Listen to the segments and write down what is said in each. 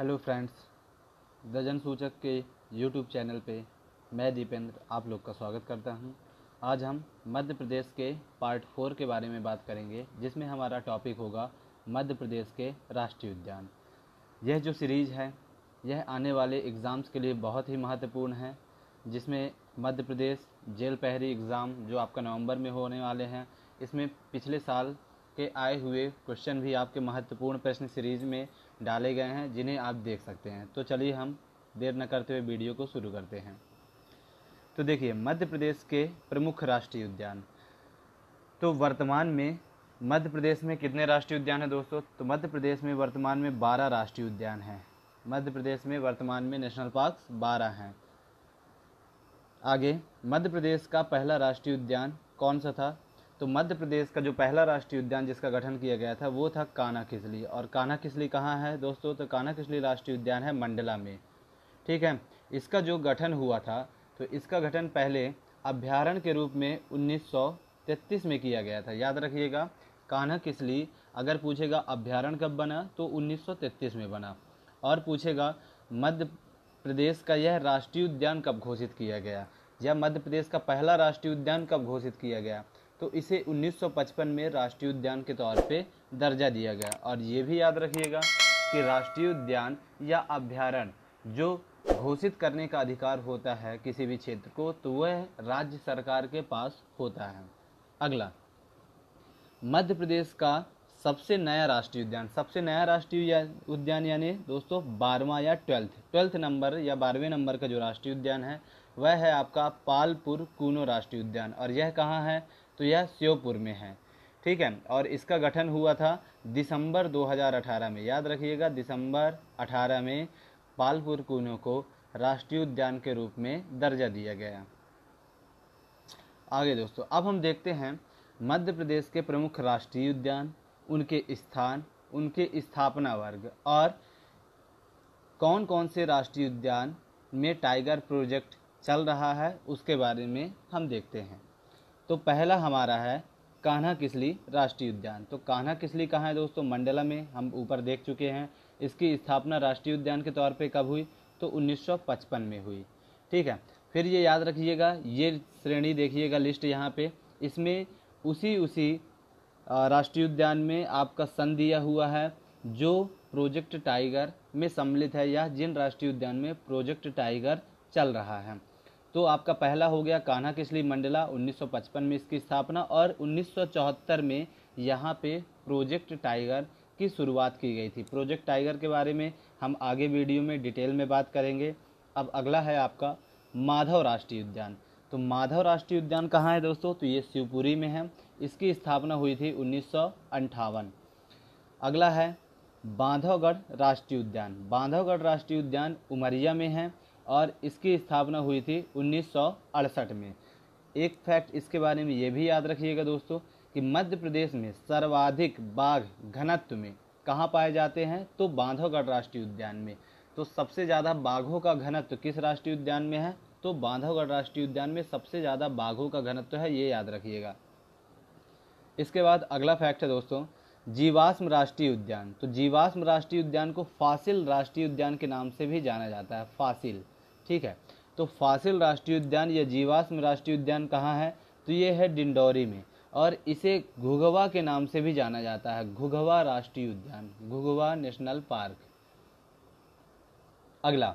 hello friends दजन सूचक के YouTube channel पे मैं दीपेंद्र आप लोग का स्वागत करता हूं आज हम मध्य प्रदेश के पार्ट फोर के बारे में बात करेंगे जिसमें हमारा टॉपिक होगा मध्य प्रदेश के राष्ट्रीय उद्यान यह जो सीरीज़ है यह आने वाले एग्ज़ाम्स के लिए बहुत ही महत्वपूर्ण है जिसमें मध्य प्रदेश जेल पहरी एग्ज़ाम जो आपका नवंबर में होने वाले हैं इसमें पिछले साल के आए हुए क्वेश्चन भी आपके महत्वपूर्ण प्रश्न सीरीज में डाले गए हैं जिन्हें आप देख सकते हैं तो चलिए हम देर न करते हुए वीडियो को शुरू करते हैं तो देखिए मध्य प्रदेश के प्रमुख राष्ट्रीय उद्यान तो वर्तमान में मध्य प्रदेश में कितने राष्ट्रीय उद्यान हैं दोस्तों तो मध्य प्रदेश में वर्तमान में बारह राष्ट्रीय उद्यान हैं मध्य प्रदेश में वर्तमान में नेशनल पार्क बारह हैं आगे मध्य प्रदेश का पहला राष्ट्रीय उद्यान कौन सा था तो मध्य प्रदेश का जो पहला राष्ट्रीय उद्यान जिसका गठन किया गया था वो था काना किसली और कान्हा किसली कहाँ है दोस्तों तो कान्हा किसली राष्ट्रीय उद्यान है मंडला में ठीक है इसका जो गठन हुआ था तो इसका गठन पहले अभ्यारण के रूप में 1933 में किया गया था याद रखिएगा कान्हा किसली अगर पूछेगा अभ्यारण कब बना तो उन्नीस में बना और पूछेगा मध्य प्रदेश का यह राष्ट्रीय उद्यान कब घोषित किया गया या मध्य प्रदेश का पहला राष्ट्रीय उद्यान कब घोषित किया गया तो इसे 1955 में राष्ट्रीय उद्यान के तौर पे दर्जा दिया गया और ये भी याद रखिएगा कि राष्ट्रीय उद्यान या अभ्यारण्य जो घोषित करने का अधिकार होता है किसी भी क्षेत्र को तो वह राज्य सरकार के पास होता है अगला मध्य प्रदेश का सबसे नया राष्ट्रीय उद्यान सबसे नया राष्ट्रीय उद्यान यानी दोस्तों बारहवा या ट्वेल्थ ट्वेल्थ नंबर या बारहवें नंबर का जो राष्ट्रीय उद्यान है वह है आपका पालपुर कूनो राष्ट्रीय उद्यान और यह कहाँ है तो यह श्योपुर में है ठीक है और इसका गठन हुआ था दिसंबर 2018 में याद रखिएगा दिसंबर 18 में पालपुर कूनों को राष्ट्रीय उद्यान के रूप में दर्जा दिया गया आगे दोस्तों अब हम देखते हैं मध्य प्रदेश के प्रमुख राष्ट्रीय उद्यान उनके स्थान उनके स्थापना वर्ग और कौन कौन से राष्ट्रीय उद्यान में टाइगर प्रोजेक्ट चल रहा है उसके बारे में हम देखते हैं तो पहला हमारा है कान्हा किसली राष्ट्रीय उद्यान तो कान्हा किसली कहाँ है दोस्तों मंडला में हम ऊपर देख चुके हैं इसकी स्थापना राष्ट्रीय उद्यान के तौर पे कब हुई तो 1955 में हुई ठीक है फिर ये याद रखिएगा ये श्रेणी देखिएगा लिस्ट यहाँ पे इसमें उसी उसी राष्ट्रीय उद्यान में आपका सन दिया हुआ है जो प्रोजेक्ट टाइगर में सम्मिलित है या जिन राष्ट्रीय उद्यान में प्रोजेक्ट टाइगर चल रहा है तो आपका पहला हो गया कान्हा किसली मंडला 1955 में इसकी स्थापना और 1974 में यहाँ पे प्रोजेक्ट टाइगर की शुरुआत की गई थी प्रोजेक्ट टाइगर के बारे में हम आगे वीडियो में डिटेल में बात करेंगे अब अगला है आपका माधव राष्ट्रीय उद्यान तो माधव राष्ट्रीय उद्यान कहाँ है दोस्तों तो ये शिवपुरी में है इसकी स्थापना हुई थी उन्नीस अगला है बांधवगढ़ राष्ट्रीय उद्यान बांधवगढ़ राष्ट्रीय उद्यान उमरिया में है और इसकी स्थापना हुई थी उन्नीस में एक फैक्ट इसके बारे में ये भी याद रखिएगा दोस्तों कि मध्य प्रदेश में सर्वाधिक बाघ घनत्व में कहाँ पाए जाते हैं तो बांधवगढ़ राष्ट्रीय उद्यान में तो सबसे ज़्यादा बाघों का घनत्व किस राष्ट्रीय उद्यान में है तो बांधवगढ़ राष्ट्रीय उद्यान में सबसे ज़्यादा बाघों का घनत्व है ये याद रखिएगा इसके बाद अगला फैक्ट है दोस्तों जीवाश्म राष्ट्रीय उद्यान तो जीवाश्म राष्ट्रीय उद्यान को फासिल राष्ट्रीय उद्यान के नाम से भी जाना जाता है फासिल ठीक है तो फासिल राष्ट्रीय उद्यान या जीवाश्म राष्ट्रीय उद्यान कहाँ है तो ये है डिंडौरी में और इसे घुघवा के नाम से भी जाना जाता है घुघवा राष्ट्रीय उद्यान घुघवा नेशनल पार्क अगला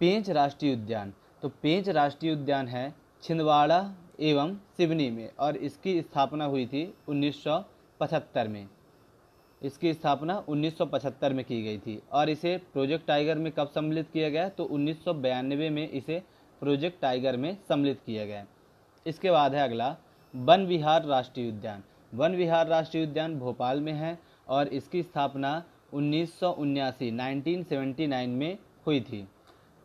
पेंच राष्ट्रीय उद्यान तो पेंच राष्ट्रीय उद्यान है छिंदवाड़ा एवं सिवनी में और इसकी स्थापना हुई थी 1975 में इसकी स्थापना 1975 में की गई थी और इसे प्रोजेक्ट टाइगर में कब सम्मिलित किया गया तो उन्नीस में इसे प्रोजेक्ट टाइगर में सम्मिलित किया गया इसके बाद है अगला वन विहार राष्ट्रीय उद्यान वन विहार राष्ट्रीय उद्यान भोपाल में है और इसकी स्थापना उन्नीस सौ में हुई थी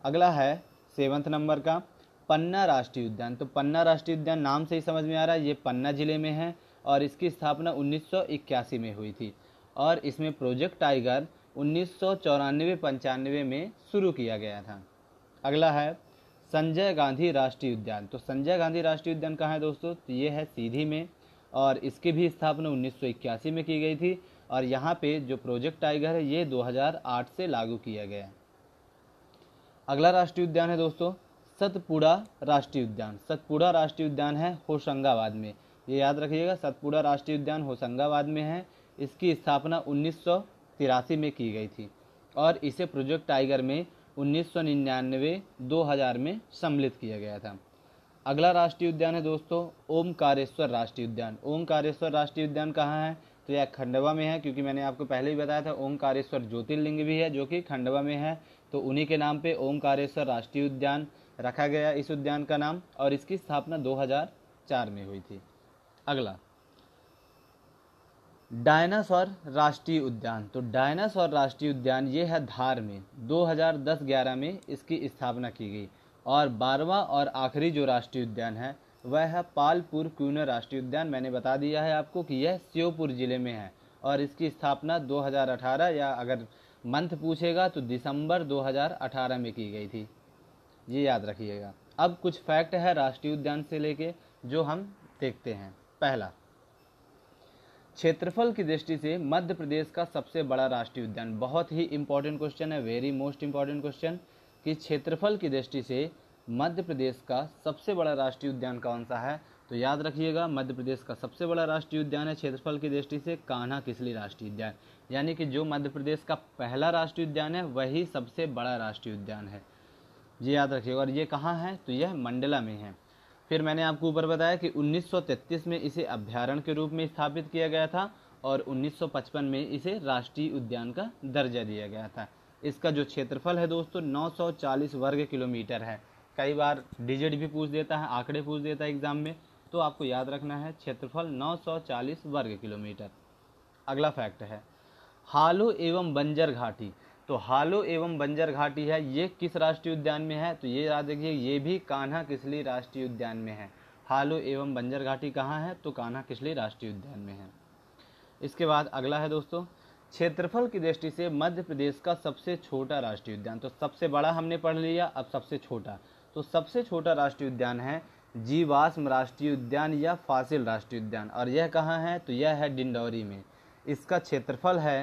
अगला है सेवन्थ नंबर का पन्ना राष्ट्रीय उद्यान तो पन्ना राष्ट्रीय उद्यान नाम से ही समझ में आ रहा है ये पन्ना ज़िले में है और इसकी स्थापना 1981 में हुई थी और इसमें प्रोजेक्ट टाइगर उन्नीस सौ पंचानवे में शुरू किया गया था अगला है संजय गांधी राष्ट्रीय उद्यान तो संजय गांधी राष्ट्रीय उद्यान कहाँ है दोस्तों तो ये है सीधी में और इसकी भी स्थापना उन्नीस में की गई थी और यहाँ पे जो प्रोजेक्ट टाइगर है ये 2008 से लागू किया गया अगला राष्ट्रीय उद्यान है दोस्तों सतपुड़ा राष्ट्रीय उद्यान सतपुड़ा राष्ट्रीय उद्यान है होशंगाबाद में ये याद रखिएगा सतपुड़ा राष्ट्रीय उद्यान होशंगाबाद में है इसकी स्थापना उन्नीस में की गई थी और इसे प्रोजेक्ट टाइगर में उन्नीस 2000 में सम्मिलित किया गया था अगला राष्ट्रीय उद्यान है दोस्तों ओमकारेश्वर राष्ट्रीय उद्यान ओमकारेश्वर राष्ट्रीय उद्यान कहाँ है तो यह खंडवा में है क्योंकि मैंने आपको पहले ही बताया था ओमकारेश्वर ज्योतिर्लिंग भी है जो कि खंडवा में है तो उन्हीं के नाम पे ओमकारेश्वर राष्ट्रीय उद्यान रखा गया इस उद्यान का नाम और इसकी स्थापना 2004 में हुई थी अगला डायनासोर राष्ट्रीय उद्यान तो डायनासोर राष्ट्रीय उद्यान ये है धार में 2010-11 में इसकी स्थापना की गई और बारवा और आखिरी जो राष्ट्रीय उद्यान है वह है पालपुर क्यूनर राष्ट्रीय उद्यान मैंने बता दिया है आपको कि यह श्योपुर ज़िले में है और इसकी स्थापना 2018 या अगर मंथ पूछेगा तो दिसंबर 2018 में की गई थी ये याद रखिएगा अब कुछ फैक्ट है राष्ट्रीय उद्यान से लेके जो हम देखते हैं पहला क्षेत्रफल की दृष्टि से मध्य प्रदेश का सबसे बड़ा राष्ट्रीय उद्यान बहुत ही इंपॉर्टेंट क्वेश्चन है वेरी मोस्ट इंपॉर्टेंट क्वेश्चन कि क्षेत्रफल की दृष्टि से मध्य प्रदेश का सबसे बड़ा राष्ट्रीय उद्यान कौन सा है तो याद रखिएगा मध्य प्रदेश का सबसे बड़ा राष्ट्रीय उद्यान है क्षेत्रफल की दृष्टि से कान्हा किसली राष्ट्रीय उद्यान यानी कि जो मध्य प्रदेश का पहला राष्ट्रीय उद्यान है वही सबसे बड़ा राष्ट्रीय उद्यान है ये याद रखिएगा और ये कहाँ है तो यह मंडला में है फिर मैंने आपको ऊपर बताया कि 1933 में इसे अभ्यारण के रूप में स्थापित किया गया था और 1955 में इसे राष्ट्रीय उद्यान का दर्जा दिया गया था इसका जो क्षेत्रफल है दोस्तों 940 वर्ग किलोमीटर है कई बार डिजिट भी पूछ देता है आंकड़े पूछ देता है एग्ज़ाम में तो आपको याद रखना है क्षेत्रफल 940 वर्ग किलोमीटर अगला फैक्ट है हालो एवं बंजर घाटी तो हालो एवं बंजर घाटी है ये किस राष्ट्रीय उद्यान में है तो ये याद रखिए ये भी कान्हा किसली राष्ट्रीय उद्यान में है हालो एवं बंजर घाटी कहाँ है तो कान्हा किसली राष्ट्रीय उद्यान में है इसके बाद अगला है दोस्तों क्षेत्रफल की दृष्टि से मध्य प्रदेश का सबसे छोटा राष्ट्रीय उद्यान तो सबसे बड़ा हमने पढ़ लिया अब सबसे छोटा तो सबसे छोटा राष्ट्रीय उद्यान है जीवाश्म राष्ट्रीय उद्यान या फासिल राष्ट्रीय उद्यान और यह कहाँ है तो यह है डिंडौरी में इसका क्षेत्रफल है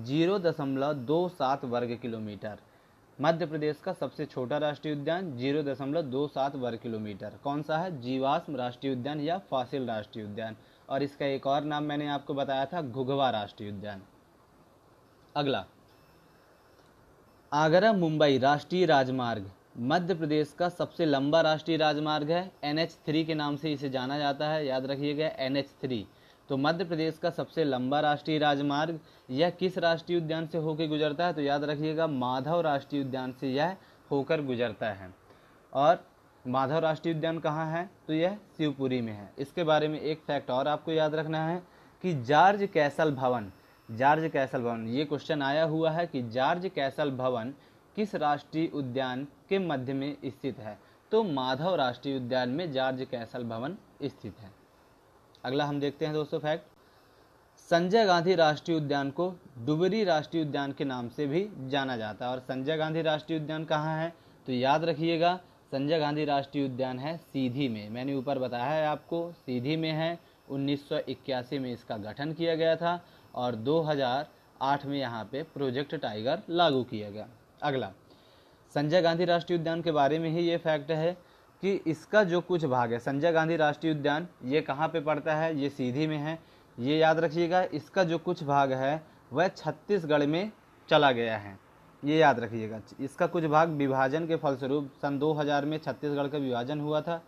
जीरो दशमलव दो सात वर्ग किलोमीटर मध्य प्रदेश का सबसे छोटा राष्ट्रीय उद्यान जीरो दशमलव दो सात वर्ग किलोमीटर कौन सा है जीवाश्म राष्ट्रीय उद्यान या फासिल राष्ट्रीय उद्यान और इसका एक और नाम मैंने आपको बताया था घुघवा राष्ट्रीय उद्यान अगला आगरा मुंबई राष्ट्रीय राजमार्ग मध्य प्रदेश का सबसे लंबा राष्ट्रीय राजमार्ग है एन थ्री के नाम से इसे जाना जाता है याद रखिएगा एन एच थ्री तो मध्य प्रदेश का सबसे लंबा राष्ट्रीय राजमार्ग यह किस राष्ट्रीय उद्यान से होकर गुजरता है तो याद रखिएगा माधव राष्ट्रीय उद्यान से यह होकर गुजरता है और माधव राष्ट्रीय उद्यान कहाँ है तो यह शिवपुरी में है इसके बारे में एक फैक्ट और आपको याद रखना है कि जॉर्ज कैसल भवन जॉर्ज कैसल भवन ये क्वेश्चन आया हुआ है कि जॉर्ज कैसल भवन किस राष्ट्रीय उद्यान के मध्य में स्थित है तो माधव राष्ट्रीय उद्यान में जॉर्ज कैसल भवन स्थित है अगला हम देखते हैं दोस्तों फैक्ट संजय गांधी राष्ट्रीय उद्यान को डुबरी राष्ट्रीय उद्यान के नाम से भी जाना जाता है और संजय गांधी राष्ट्रीय उद्यान कहाँ है तो याद रखिएगा संजय गांधी राष्ट्रीय उद्यान है सीधी में मैंने ऊपर बताया है आपको सीधी में है 1981 में इसका गठन किया गया था और 2008 में यहाँ पे प्रोजेक्ट टाइगर लागू किया गया अगला संजय गांधी राष्ट्रीय उद्यान के बारे में ही ये फैक्ट है कि इसका जो कुछ भाग है संजय गांधी राष्ट्रीय उद्यान ये कहाँ पे पड़ता है ये सीधी में है ये याद रखिएगा इसका जो कुछ भाग है वह छत्तीसगढ़ में चला गया है ये याद रखिएगा इसका कुछ भाग विभाजन के फलस्वरूप सन 2000 में छत्तीसगढ़ का विभाजन हुआ था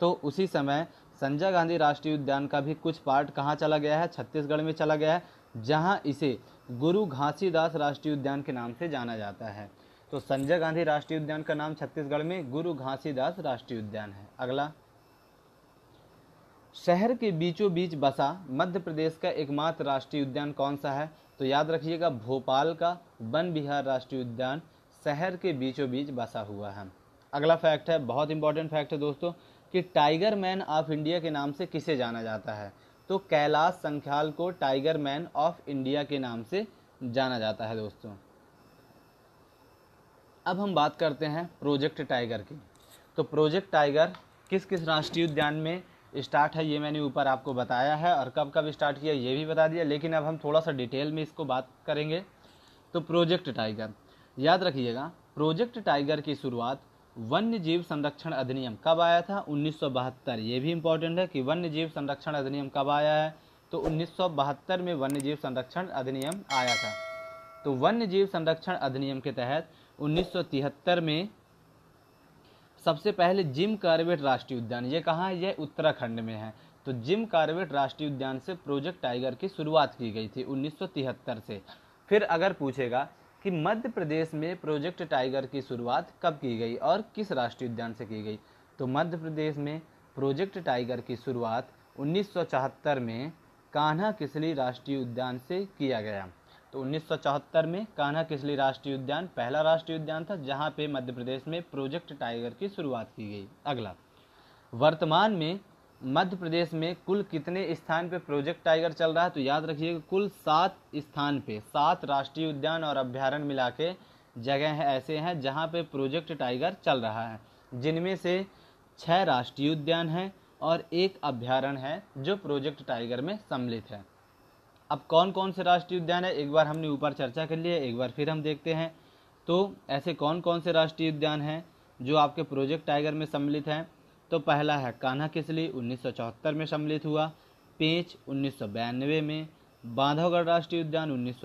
तो उसी समय संजय गांधी राष्ट्रीय उद्यान का भी कुछ पार्ट कहाँ चला गया है छत्तीसगढ़ में चला गया है जहाँ इसे गुरु घासीदास राष्ट्रीय उद्यान के नाम से जाना जाता है तो संजय गांधी राष्ट्रीय उद्यान का नाम छत्तीसगढ़ में गुरु घासीदास राष्ट्रीय उद्यान है अगला शहर के बीचों बीच बसा मध्य प्रदेश का एकमात्र राष्ट्रीय उद्यान कौन सा है तो याद रखिएगा भोपाल का वन बिहार राष्ट्रीय उद्यान शहर के बीचों बीच बसा हुआ है अगला फैक्ट है बहुत इंपॉर्टेंट फैक्ट है दोस्तों कि टाइगर मैन ऑफ इंडिया के नाम से किसे जाना जाता है तो कैलाश संख्याल को टाइगर मैन ऑफ इंडिया के नाम से जाना जाता है दोस्तों अब हम बात करते हैं प्रोजेक्ट टाइगर की तो प्रोजेक्ट टाइगर किस किस राष्ट्रीय उद्यान में स्टार्ट है ये मैंने ऊपर आपको बताया है और कब कब स्टार्ट किया ये भी बता दिया लेकिन अब हम थोड़ा सा डिटेल में इसको बात करेंगे तो प्रोजेक्ट टाइगर याद रखिएगा प्रोजेक्ट टाइगर की शुरुआत वन्य जीव संरक्षण अधिनियम कब आया था उन्नीस ये भी इम्पोर्टेंट है कि वन्य जीव संरक्षण अधिनियम कब आया है तो उन्नीस में वन्य जीव संरक्षण अधिनियम आया था तो वन्य जीव संरक्षण अधिनियम के तहत 1973 में सबसे पहले जिम कार्बेट राष्ट्रीय उद्यान ये कहाँ है यह उत्तराखंड में है तो जिम कार्बेट राष्ट्रीय उद्यान से प्रोजेक्ट टाइगर की शुरुआत की गई थी 1973 से फिर अगर पूछेगा कि मध्य प्रदेश में प्रोजेक्ट टाइगर की शुरुआत कब की गई और किस राष्ट्रीय उद्यान से की गई तो मध्य प्रदेश में प्रोजेक्ट टाइगर की शुरुआत उन्नीस में कान्हा किसली राष्ट्रीय उद्यान से किया गया तो 1974 में कान्हा किसली राष्ट्रीय उद्यान पहला राष्ट्रीय उद्यान था जहाँ पे मध्य प्रदेश में प्रोजेक्ट टाइगर की शुरुआत की गई अगला वर्तमान में मध्य प्रदेश में कुल कितने स्थान पे प्रोजेक्ट टाइगर चल रहा है तो याद रखिएगा कुल सात स्थान पे सात राष्ट्रीय उद्यान और अभ्यारण्य मिला के जगह है ऐसे हैं जहाँ पे प्रोजेक्ट टाइगर चल रहा है जिनमें से छः राष्ट्रीय उद्यान हैं और एक अभ्यारण्य है जो प्रोजेक्ट टाइगर में सम्मिलित है अब कौन कौन से राष्ट्रीय उद्यान है एक बार हमने ऊपर चर्चा कर लिया एक बार फिर हम देखते हैं तो ऐसे कौन कौन से राष्ट्रीय उद्यान हैं जो आपके प्रोजेक्ट टाइगर में सम्मिलित हैं तो पहला है कान्हा किसली उन्नीस में सम्मिलित हुआ पेंच उन्नीस में बांधवगढ़ राष्ट्रीय उद्यान उन्नीस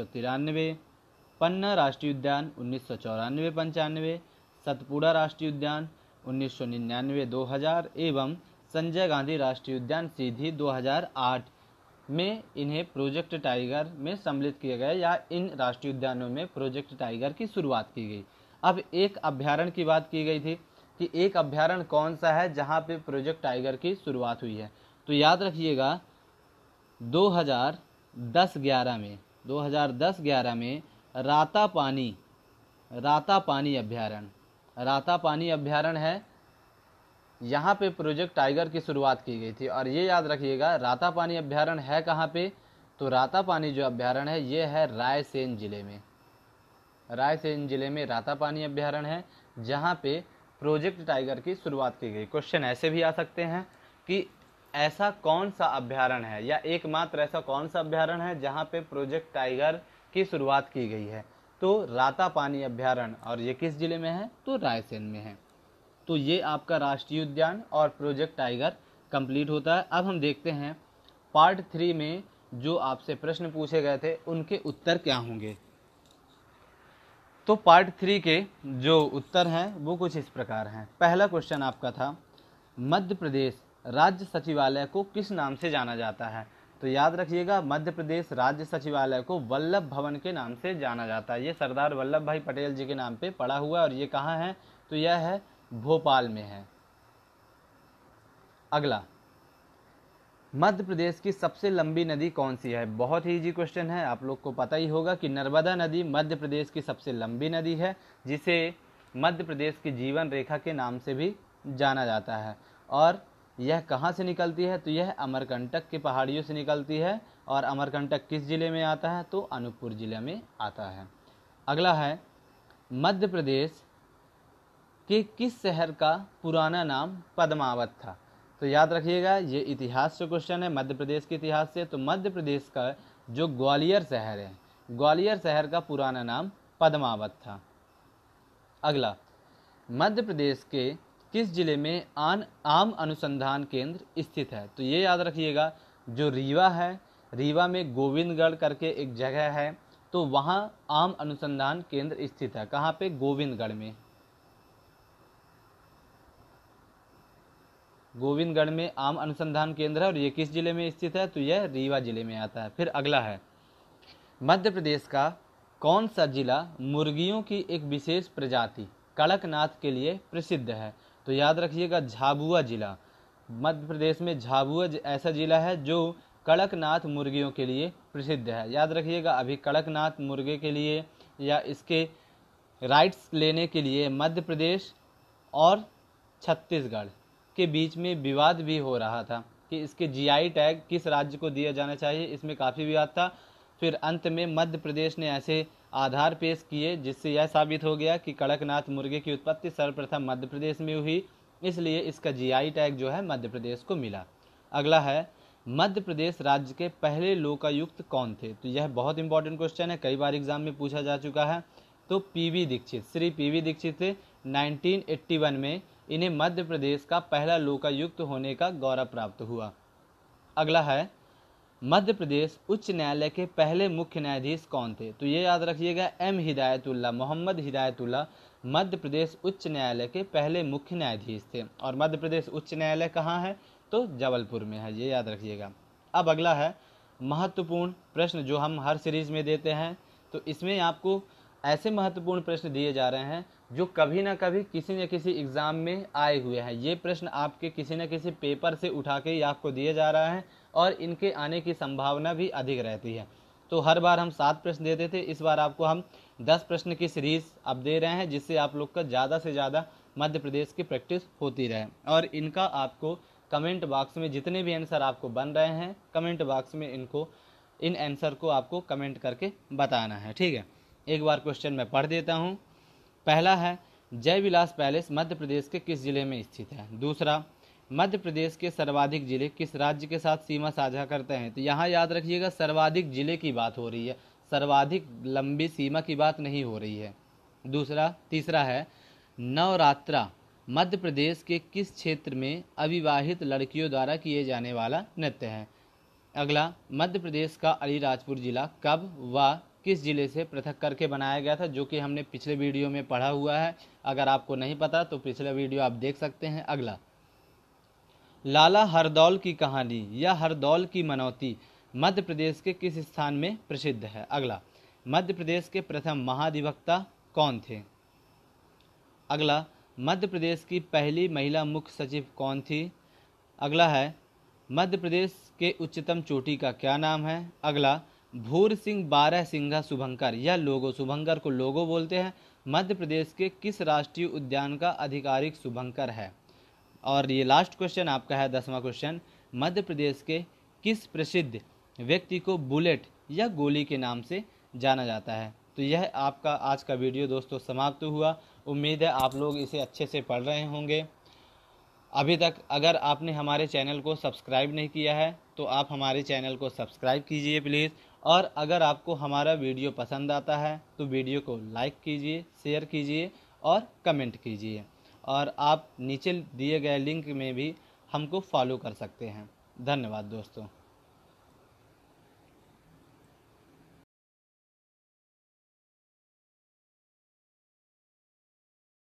पन्ना राष्ट्रीय उद्यान उन्नीस सौ चौरानवे पंचानवे सतपुड़ा राष्ट्रीय उद्यान उन्नीस सौ निन्यानवे दो हज़ार एवं संजय गांधी राष्ट्रीय उद्यान सीधी 2008 में इन्हें प्रोजेक्ट टाइगर में सम्मिलित किया गया या इन राष्ट्रीय उद्यानों में प्रोजेक्ट टाइगर की शुरुआत की गई अब एक अभ्यारण की बात की गई थी कि एक अभ्यारण कौन सा है जहाँ पे प्रोजेक्ट टाइगर की शुरुआत हुई है तो याद रखिएगा 2010-11 में 2010-11 में राता पानी राता पानी अभ्यारण राता पानी अभ्यारण है यहाँ पे प्रोजेक्ट टाइगर की शुरुआत की गई थी और ये याद रखिएगा राता पानी अभ्यारण है कहाँ पे तो रातापानी जो अभ्यारण है ये है रायसेन ज़िले में रायसेन ज़िले में रातापानी अभ्यारण है जहाँ पे प्रोजेक्ट टाइगर की शुरुआत की गई क्वेश्चन ऐसे भी आ सकते हैं कि ऐसा कौन सा अभ्यारण है या एकमात्र ऐसा कौन सा अभ्यारण है जहाँ पे प्रोजेक्ट टाइगर की शुरुआत की गई है तो राता पानी अभ्यारण और ये किस ज़िले में है तो रायसेन में है तो ये आपका राष्ट्रीय उद्यान और प्रोजेक्ट टाइगर कंप्लीट होता है अब हम देखते हैं पार्ट थ्री में जो आपसे प्रश्न पूछे गए थे उनके उत्तर क्या होंगे तो पार्ट थ्री के जो उत्तर हैं वो कुछ इस प्रकार हैं पहला क्वेश्चन आपका था मध्य प्रदेश राज्य सचिवालय को किस नाम से जाना जाता है तो याद रखिएगा मध्य प्रदेश राज्य सचिवालय को वल्लभ भवन के नाम से जाना जाता है ये सरदार वल्लभ भाई पटेल जी के नाम पे पड़ा हुआ है और ये कहाँ है तो यह है भोपाल में है अगला मध्य प्रदेश की सबसे लंबी नदी कौन सी है बहुत ही इजी क्वेश्चन है आप लोग को पता ही होगा कि नर्मदा नदी मध्य प्रदेश की सबसे लंबी नदी है जिसे मध्य प्रदेश की जीवन रेखा के नाम से भी जाना जाता है और यह कहाँ से निकलती है तो यह अमरकंटक की पहाड़ियों से निकलती है और अमरकंटक किस ज़िले में आता है तो अनूपपुर ज़िले में आता है अगला है मध्य प्रदेश कि किस शहर का पुराना नाम पद्मावत था तो याद रखिएगा ये इतिहास से क्वेश्चन है मध्य प्रदेश के इतिहास से तो मध्य प्रदेश का जो ग्वालियर शहर है ग्वालियर शहर का पुराना नाम पद्मावत था अगला मध्य प्रदेश के किस जिले में आन आम अनुसंधान केंद्र स्थित है तो ये याद रखिएगा जो रीवा है रीवा में गोविंदगढ़ करके एक जगह है तो वहाँ आम अनुसंधान केंद्र स्थित है कहाँ पे गोविंदगढ़ में गोविंदगढ़ में आम अनुसंधान केंद्र है और ये किस जिले में स्थित है तो यह रीवा जिले में आता है फिर अगला है मध्य प्रदेश का कौन सा जिला मुर्गियों की एक विशेष प्रजाति कड़कनाथ के लिए प्रसिद्ध है तो याद रखिएगा झाबुआ जिला मध्य प्रदेश में झाबुआ ऐसा जिला है जो कड़कनाथ मुर्गियों के लिए प्रसिद्ध है याद रखिएगा अभी कड़कनाथ मुर्गे के लिए या इसके राइट्स लेने के लिए मध्य प्रदेश और छत्तीसगढ़ के बीच में विवाद भी हो रहा था कि इसके जीआई टैग किस राज्य को दिया जाना चाहिए इसमें काफ़ी विवाद था फिर अंत में मध्य प्रदेश ने ऐसे आधार पेश किए जिससे यह साबित हो गया कि कड़कनाथ मुर्गे की उत्पत्ति सर्वप्रथम मध्य प्रदेश में हुई इसलिए इसका जीआई टैग जो है मध्य प्रदेश को मिला अगला है मध्य प्रदेश राज्य के पहले लोकायुक्त कौन थे तो यह बहुत इंपॉर्टेंट क्वेश्चन है कई बार एग्जाम में पूछा जा चुका है तो पी दीक्षित श्री पी दीक्षित थे नाइनटीन में इन्हें मध्य प्रदेश का पहला लोकायुक्त होने का गौरव प्राप्त हुआ अगला है मध्य प्रदेश उच्च न्यायालय के पहले मुख्य न्यायाधीश कौन थे तो ये याद रखिएगा एम हिदायतुल्ला मोहम्मद हिदायतुल्ला मध्य प्रदेश उच्च न्यायालय के पहले मुख्य न्यायाधीश थे और मध्य प्रदेश उच्च न्यायालय कहाँ है तो जबलपुर में है ये याद रखिएगा अब अगला है महत्वपूर्ण प्रश्न जो हम हर सीरीज में देते हैं तो इसमें आपको ऐसे महत्वपूर्ण प्रश्न दिए जा रहे हैं जो कभी ना कभी किसी न किसी एग्ज़ाम में आए हुए हैं ये प्रश्न आपके किसी न किसी पेपर से उठा के आपको दिए जा रहा है और इनके आने की संभावना भी अधिक रहती है तो हर बार हम सात प्रश्न देते थे इस बार आपको हम दस प्रश्न की सीरीज़ अब दे रहे हैं जिससे आप लोग का ज़्यादा से ज़्यादा मध्य प्रदेश की प्रैक्टिस होती रहे और इनका आपको कमेंट बॉक्स में जितने भी आंसर आपको बन रहे हैं कमेंट बॉक्स में इनको इन आंसर को आपको कमेंट करके बताना है ठीक है एक बार क्वेश्चन मैं पढ़ देता हूँ पहला है जयविलास पैलेस मध्य प्रदेश के किस जिले में स्थित है दूसरा मध्य प्रदेश के सर्वाधिक जिले किस राज्य के साथ सीमा साझा करते हैं तो यहाँ याद रखिएगा सर्वाधिक जिले की बात हो रही है सर्वाधिक लंबी सीमा की बात नहीं हो रही है दूसरा तीसरा है नवरात्रा मध्य प्रदेश के किस क्षेत्र में अविवाहित लड़कियों द्वारा किए जाने वाला नृत्य है अगला मध्य प्रदेश का अलीराजपुर जिला कब व किस ज़िले से पृथक करके बनाया गया था जो कि हमने पिछले वीडियो में पढ़ा हुआ है अगर आपको नहीं पता तो पिछला वीडियो आप देख सकते हैं अगला लाला हरदौल की कहानी या हरदौल की मनौती मध्य प्रदेश के किस स्थान में प्रसिद्ध है अगला मध्य प्रदेश के प्रथम महाधिवक्ता कौन थे अगला मध्य प्रदेश की पहली महिला मुख्य सचिव कौन थी अगला है मध्य प्रदेश के उच्चतम चोटी का क्या नाम है अगला भूर सिंह बारह सिंघा शुभंकर यह लोगो शुभंकर को लोगो बोलते हैं मध्य प्रदेश के किस राष्ट्रीय उद्यान का आधिकारिक शुभंकर है और ये लास्ट क्वेश्चन आपका है दसवां क्वेश्चन मध्य प्रदेश के किस प्रसिद्ध व्यक्ति को बुलेट या गोली के नाम से जाना जाता है तो यह आपका आज का वीडियो दोस्तों समाप्त हुआ उम्मीद है आप लोग इसे अच्छे से पढ़ रहे होंगे अभी तक अगर आपने हमारे चैनल को सब्सक्राइब नहीं किया है तो आप हमारे चैनल को सब्सक्राइब कीजिए प्लीज़ और अगर आपको हमारा वीडियो पसंद आता है तो वीडियो को लाइक कीजिए शेयर कीजिए और कमेंट कीजिए और आप नीचे दिए गए लिंक में भी हमको फॉलो कर सकते हैं धन्यवाद दोस्तों